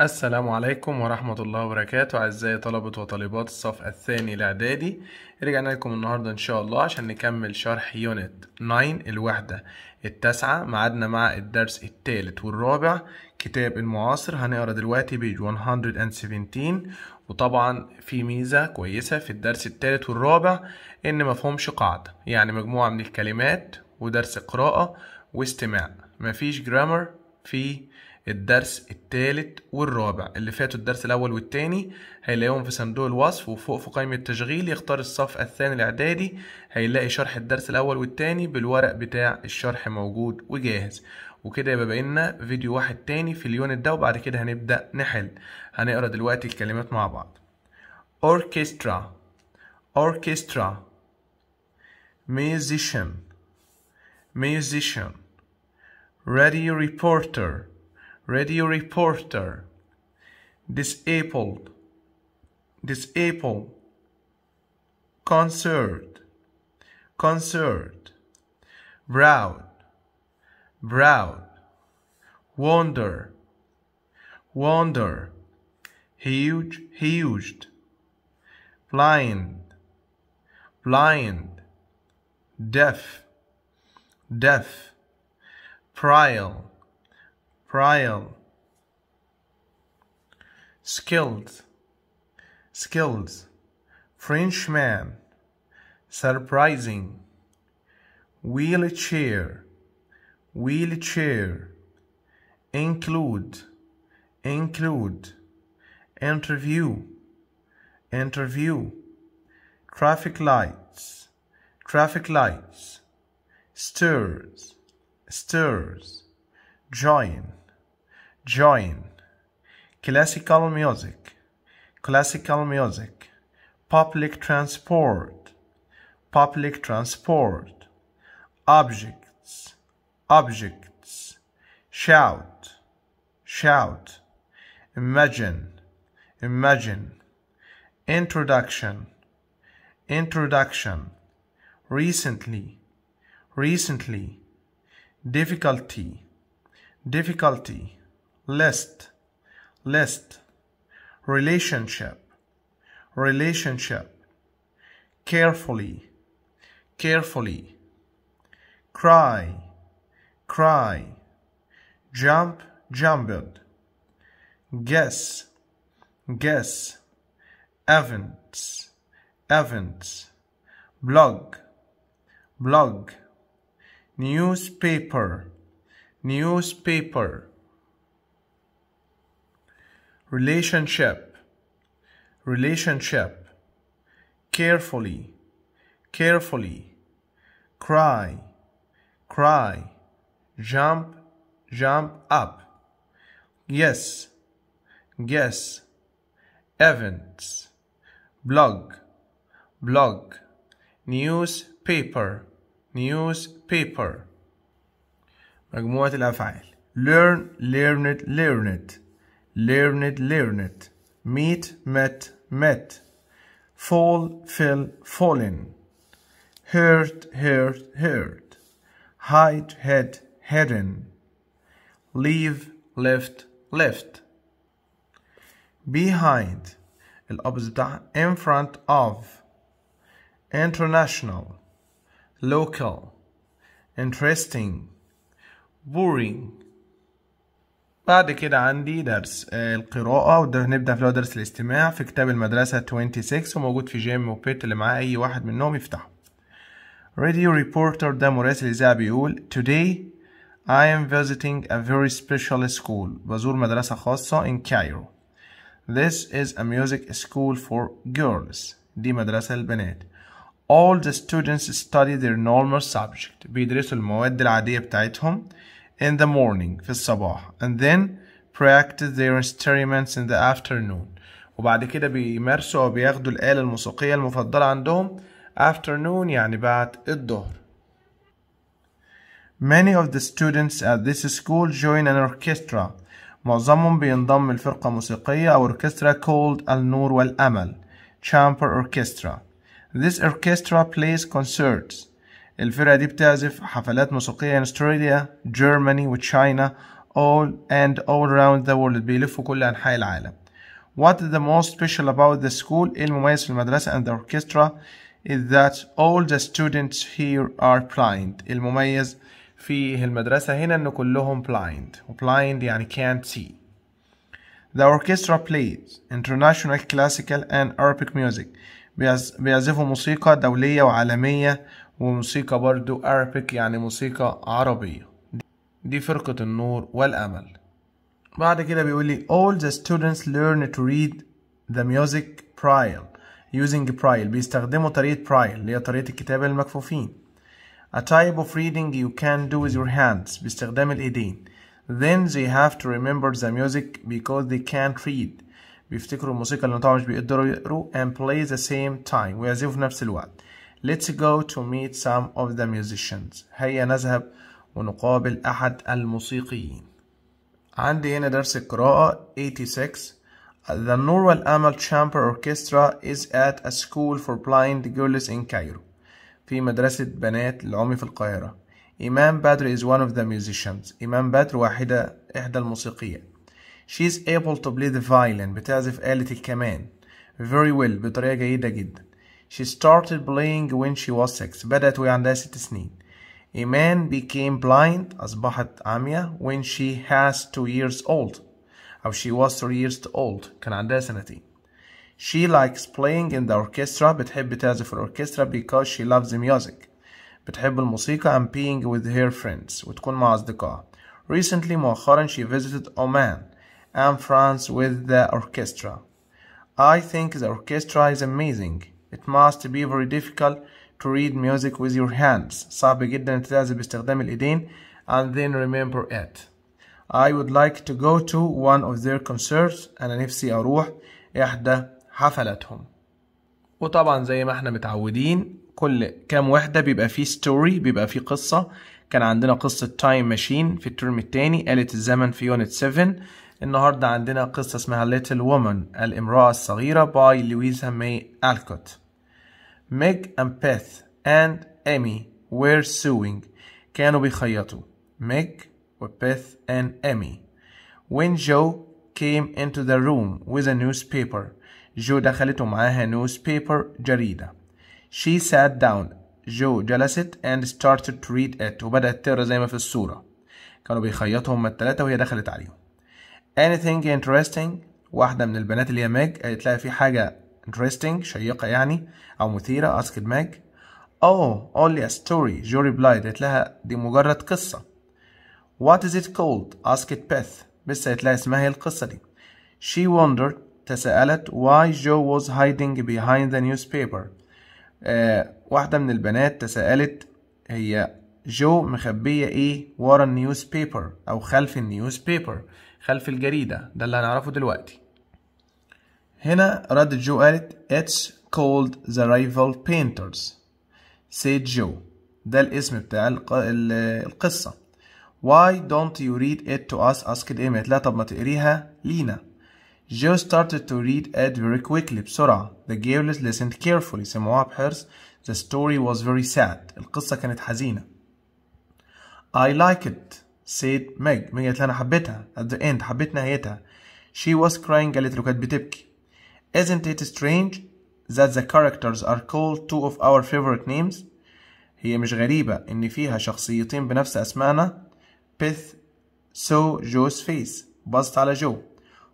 السلام عليكم ورحمة الله وبركاته أعزائي طلبة وطالبات الصف الثاني الإعدادي رجعنا لكم النهاردة إن شاء الله عشان نكمل شرح يونت 9 الوحدة التاسعة معادنا مع الدرس الثالث والرابع كتاب المعاصر هنقرا دلوقتي بيج 117 وطبعا في ميزة كويسة في الدرس الثالث والرابع إن مفهومش قاعدة يعني مجموعة من الكلمات ودرس قراءة واستماع مفيش جرامر في الدرس الثالث والرابع اللي فاتوا الدرس الأول والثاني هيلاقيهم في صندوق الوصف وفوق في قائمة التشغيل يختار الصف الثاني الإعدادي هيلاقي شرح الدرس الأول والثاني بالورق بتاع الشرح موجود وجاهز وكده يبقى بقينا فيديو واحد تاني في اليونت ده وبعد كده هنبدأ نحل هنقرا دلوقتي الكلمات مع بعض اوركسترا اوركسترا ميوزيشن ميوزيشن راديو ريبورتر radio reporter disabled disable concert concert brown brown wonder wonder huge huge blind blind deaf deaf prile prial skilled skills frenchman surprising wheelchair wheelchair include include interview interview traffic lights traffic lights stirs stirs join join, classical music, classical music, public transport, public transport, objects, objects, shout, shout, imagine, imagine, introduction, introduction, recently, recently, difficulty, difficulty list, list, relationship, relationship, carefully, carefully, cry, cry, jump, jumped, guess, guess, events, events, blog, blog, newspaper, newspaper, relationship, relationship, carefully, carefully, cry, cry, jump, jump up, yes, yes, events, blog, blog, newspaper, newspaper. مجموعة الأفعال learn, learn it, learn it learned, learned, meet, met, met, fall, fell, fallen, hurt, hurt, hurt, hide, head, hidden, leave, left, left, behind, in front of, international, local, interesting, boring, بعد كده عندي درس آه، القراءة وده هنبدأ في درس الاستماع في كتاب المدرسة 26 وموجود في جيم وبيت اللي معاه أي واحد منهم يفتحه. راديو ريبورتر ده مراسل إذاعة بيقول Today I am visiting a very special school بزور مدرسة خاصة in Cairo. This is a music school for girls دي مدرسة للبنات. All the students study their normal subject بيدرسوا المواد العادية بتاعتهم in the morning في الصباح and then practice their instruments in the afternoon وبعد كده بيمارسوا أو بياخدوا الآلة الموسيقية المفضلة عندهم afternoon يعني بعد الظهر Many of the students at this school join an orchestra معظمهم بينضم لفرقة موسيقية أو أوركسترا called النور والأمل Chamber Orchestra This orchestra plays concerts الفرقة دي بتعزف حفلات موسيقية in Australia, Germany China, all and all around the world بيلفوا كل أنحاء العالم. What is the most special about the school إيه المميز في المدرسة and the orchestra is that all the students here are blind. المميز في المدرسة هنا إن كلهم blind و blind يعني can't see. The orchestra plays international classical and Arabic music. بيعزفوا موسيقى دولية وعالمية وموسيقى برضو أرابيك يعني موسيقى عربية دي فرقة النور والأمل بعد كده بيقول لي all the students learn to read the music prior using braille بيستخدموا طريقة braille اللي هي طريقة الكتابة للمكفوفين a type of reading you can do with your hands باستخدام الإيدين then they have to remember the music because they can't read بيفتكروا الموسيقى اللي طبعا مش بيقدروا يقروا and play the same time ويعزفوا في نفس الوقت Let's go to meet some of the musicians هيا نذهب ونقابل أحد الموسيقيين عندي هنا درس القراءة 86 The Nur Amal Chamber Orchestra is at a school for blind girls in Cairo في مدرسة بنات العمي في القاهرة إمام بدر is one of the musicians إمام بدر واحدة إحدى الموسيقيات She is able to play the violin بتعزف آلة الكمان very well بطريقة جيدة جدا She started playing when she was six بدأت وهي عندها ست A man became blind أصبحت عمية when she has two years old أو she was three years old كان عندها سنتين She likes playing in the orchestra بتحب تعزف في الأوركسترا because she loves the music بتحب الموسيقى and being with her friends وتكون مع أصدقائها Recently مؤخرا she visited Oman and France with the orchestra I think the orchestra is amazing It must be very difficult to read music with your hands. صعب جدا تتعزف باستخدام الإيدين. And then remember it. I would like to go to one of their concerts. أنا نفسي أروح إحدى حفلاتهم. وطبعا زي ما احنا متعودين كل كام وحدة بيبقى فيه ستوري بيبقى فيه قصة كان عندنا قصة تايم ماشين في الترم التاني آلة الزمن في يونت 7 النهاردة عندنا قصة اسمها Little Woman الامرأة الصغيرة باي لويزا ماي ألكوت Meg and Beth and Amy were sewing. كانوا بخياطوا. Meg or Beth and Amy. When Joe came into the room with a newspaper, جو دخلت معها newspaper جريدة. She sat down. جو جلست and started to read it. وبدأت تقرأ زي ما في الصورة. كانوا بيخيطوا هما التلاتة وهي دخلت عليهم. Anything interesting؟ واحدة من البنات اللي هي ميج قالت لها في حاجة interesting شيقة يعني أو مثيرة asked Meg Oh only a story جو replied قالت لها دي مجرد قصة What is it called asked Beth بس قالت لها اسمها هي القصة دي She wondered تساءلت why Joe was hiding behind the newspaper آه واحدة من البنات تساءلت هي جو مخبية ايه ورا النيوز بيبر او خلف النيوز بيبر خلف الجريدة ده اللي هنعرفه دلوقتي هنا رد جو قالت called the rival painters said Joe ده الاسم بتاع الق... القصة why don't you read it to us asked Amy قالت لها طب ما تقريها لينا Joe started to read it very quickly بسرعة the girls listened carefully سمعوها بحرص the story was very sad القصة كانت حزينة I like it said Meg Meg قالت أنا حبيتها at the end حبيت نهايتها she was crying قالت له كانت بتبكي isn't it strange that the characters are called two of our favorite names؟ هي مش غريبة إن فيها شخصيتين بنفس أسمائنا Beth saw Joe's face بصت على جو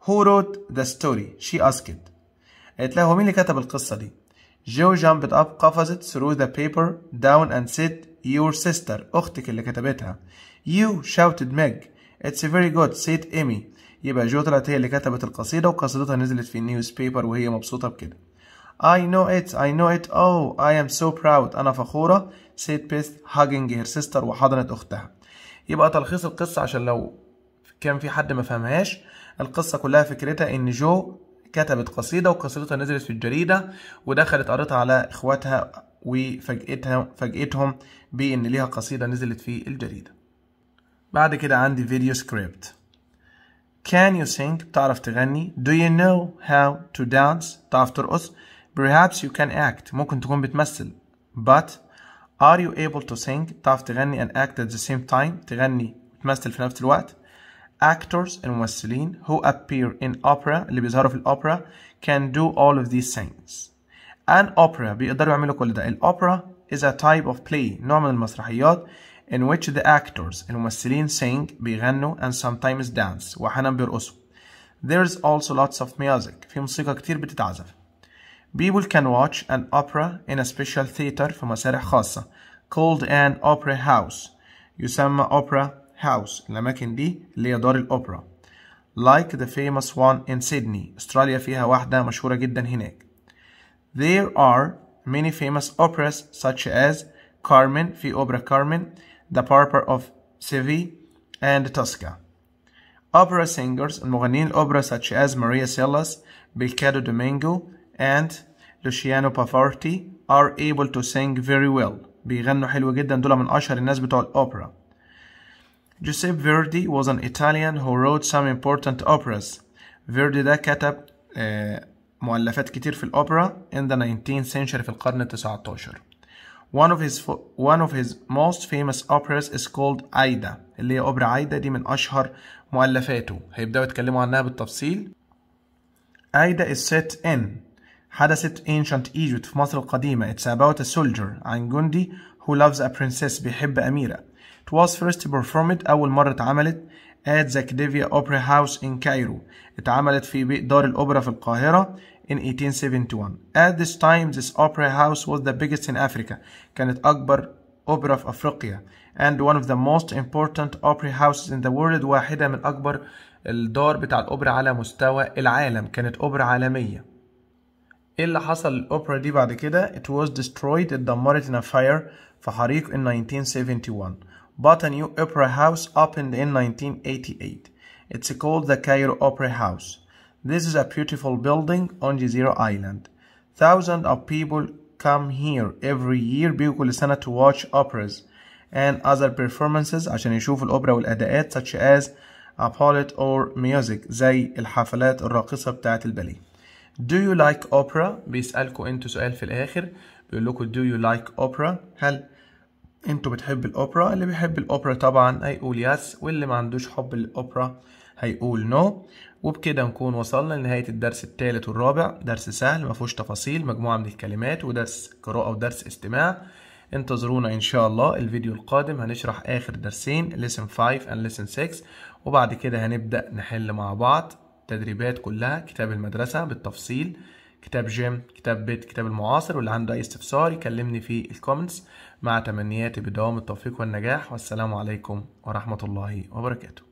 Who wrote the story? She asked قالت لها هو مين اللي كتب القصة دي؟ جو jumped up قفزت threw the paper down and said your sister أختك اللي كتبتها You shouted Meg It's very good said Amy يبقى جو طلعت هي اللي كتبت القصيدة وقصيدتها نزلت في النيوز بيبر وهي مبسوطة بكده I know it I know it oh I am so proud أنا فخورة Said Beth hugging هير سيستر وحضنت أختها يبقى تلخيص القصة عشان لو كان في حد ما فهمهاش القصة كلها فكرتها إن جو كتبت قصيدة وقصيدتها نزلت في الجريدة ودخلت قريتها على إخواتها وفاجئتها فاجئتهم بإن ليها قصيدة نزلت في الجريدة بعد كده عندي فيديو سكريبت Can you sing? تعرف تغني Do you know how to dance? تعرف ترقص Perhaps you can act ممكن تكون بتمثل But Are you able to sing? تعرف تغني and act at the same time تغني وتمثل في نفس الوقت actors الممثلين who appear in opera اللي بيظهروا في الأوبرا can do all of these things. An opera بيقدروا يعملوا كل ده. الأوبرا is a type of play نوع من المسرحيات in which the actors الممثلين sing بيغنوا and sometimes dance وأحيانا بيرقصوا There's also lots of music في موسيقى كتير بتتعزف People can watch an opera in a special theater في مسارح خاصة called an opera house يسمى opera house الأماكن دي اللي هي دار الأوبرا like the famous one in Sydney أستراليا فيها واحدة مشهورة جدا هناك There are many famous operas such as Carmen في أوبرا Carmen the barber of Seville and Tosca. Opera singers and مغنين الأوبرا such as Maria Callas, Bilcado Domingo, and Luciano Pavarotti are able to sing very well. بيغنوا حلو جدا دول من أشهر الناس بتوع الأوبرا. Giuseppe Verdi was an Italian who wrote some important operas. Verdi ده كتب مؤلفات كتير في الأوبرا in the 19th century في القرن التسعتاشر. One of his one of his most famous operas is called Aida. اللي هي اوبرا عايدة دي من اشهر مؤلفاته هيبداوا يتكلموا عنها بالتفصيل is set in حدثت ancient Egypt في مصر القديمة it's about a soldier عن جندي who loves a princess بيحب أميرة it was first performed أول مرة اتعملت at the Cadivia Opera House in Cairo اتعملت في دار الأوبرا في القاهرة in 1871. At this time, this opera house was the biggest in Africa, كانت أكبر أوبرا في أفريقيا, and one of the most important opera houses in the world, واحدة من أكبر الدار بتاع الأوبرا على مستوى العالم، كانت أوبرا عالمية. ايه اللي حصل للأوبرا دي بعد كده؟ It was destroyed, اتدمرت in a fire في حريق in 1971. But a new opera house opened in 1988. It's called the Cairo Opera House. This is a beautiful building on Jezero Island. Thousands of people come here every year بيقول السنة to watch operas and other performances عشان يشوف الأوبرا والأداءات such as a ballet or music زي الحفلات الراقصة بتاعت البالي. Do you like opera? بيسألكوا انتوا سؤال في الآخر بيقول do you like opera? هل انتوا بتحب الأوبرا؟ اللي بيحب الأوبرا طبعا هيقول yes واللي ما عندوش حب للأوبرا هيقول نو وبكده نكون وصلنا لنهاية الدرس الثالث والرابع درس سهل مفهوش تفاصيل مجموعة من الكلمات ودرس قراءة ودرس استماع انتظرونا ان شاء الله الفيديو القادم هنشرح اخر درسين lesson 5 and lesson 6 وبعد كده هنبدأ نحل مع بعض تدريبات كلها كتاب المدرسة بالتفصيل كتاب جيم كتاب بيت كتاب المعاصر واللي عنده اي استفسار يكلمني في الكومنتس مع تمنياتي بدوام التوفيق والنجاح والسلام عليكم ورحمة الله وبركاته